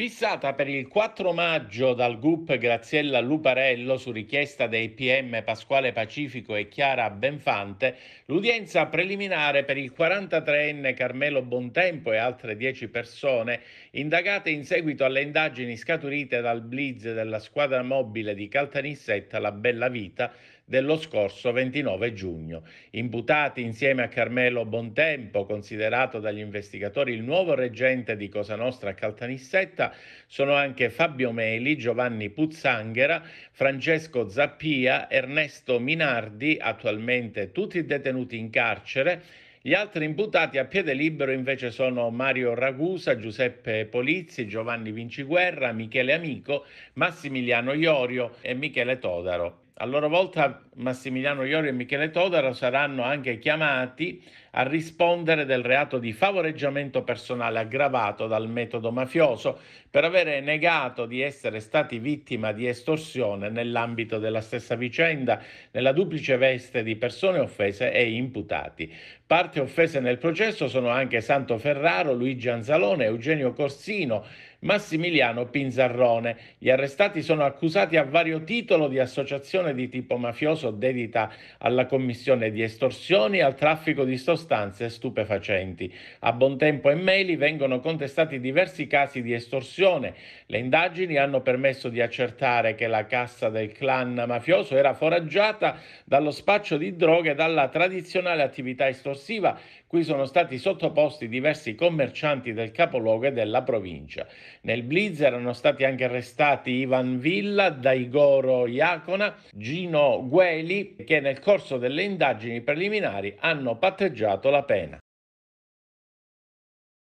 Fissata per il 4 maggio dal GUP Graziella Luparello su richiesta dei PM Pasquale Pacifico e Chiara Benfante, l'udienza preliminare per il 43enne Carmelo Bontempo e altre 10 persone indagate in seguito alle indagini scaturite dal blitz della squadra mobile di Caltanissetta La Bella Vita dello scorso 29 giugno. Imputati insieme a Carmelo Bontempo, considerato dagli investigatori il nuovo reggente di Cosa Nostra a Caltanissetta, sono anche Fabio Meli, Giovanni Puzzanghera, Francesco Zappia, Ernesto Minardi, attualmente tutti detenuti in carcere, gli altri imputati a piede libero invece sono Mario Ragusa, Giuseppe Polizzi, Giovanni Vinciguerra, Michele Amico, Massimiliano Iorio e Michele Todaro. A loro volta Massimiliano Iori e Michele Todaro saranno anche chiamati a rispondere del reato di favoreggiamento personale aggravato dal metodo mafioso per avere negato di essere stati vittima di estorsione nell'ambito della stessa vicenda, nella duplice veste di persone offese e imputati. Parte offese nel processo sono anche Santo Ferraro, Luigi Anzalone, Eugenio Corsino, Massimiliano Pinzarrone. Gli arrestati sono accusati a vario titolo di associazione di tipo mafioso dedita alla commissione di estorsioni, al traffico di sostanze sostanze stupefacenti. A Bontempo e Meli vengono contestati diversi casi di estorsione. Le indagini hanno permesso di accertare che la cassa del clan mafioso era foraggiata dallo spaccio di droghe e dalla tradizionale attività estorsiva cui sono stati sottoposti diversi commercianti del capoluogo e della provincia. Nel blitz erano stati anche arrestati Ivan Villa, Daigoro Iacona, Gino Gueli che nel corso delle indagini preliminari hanno patteggiato purgato la pena.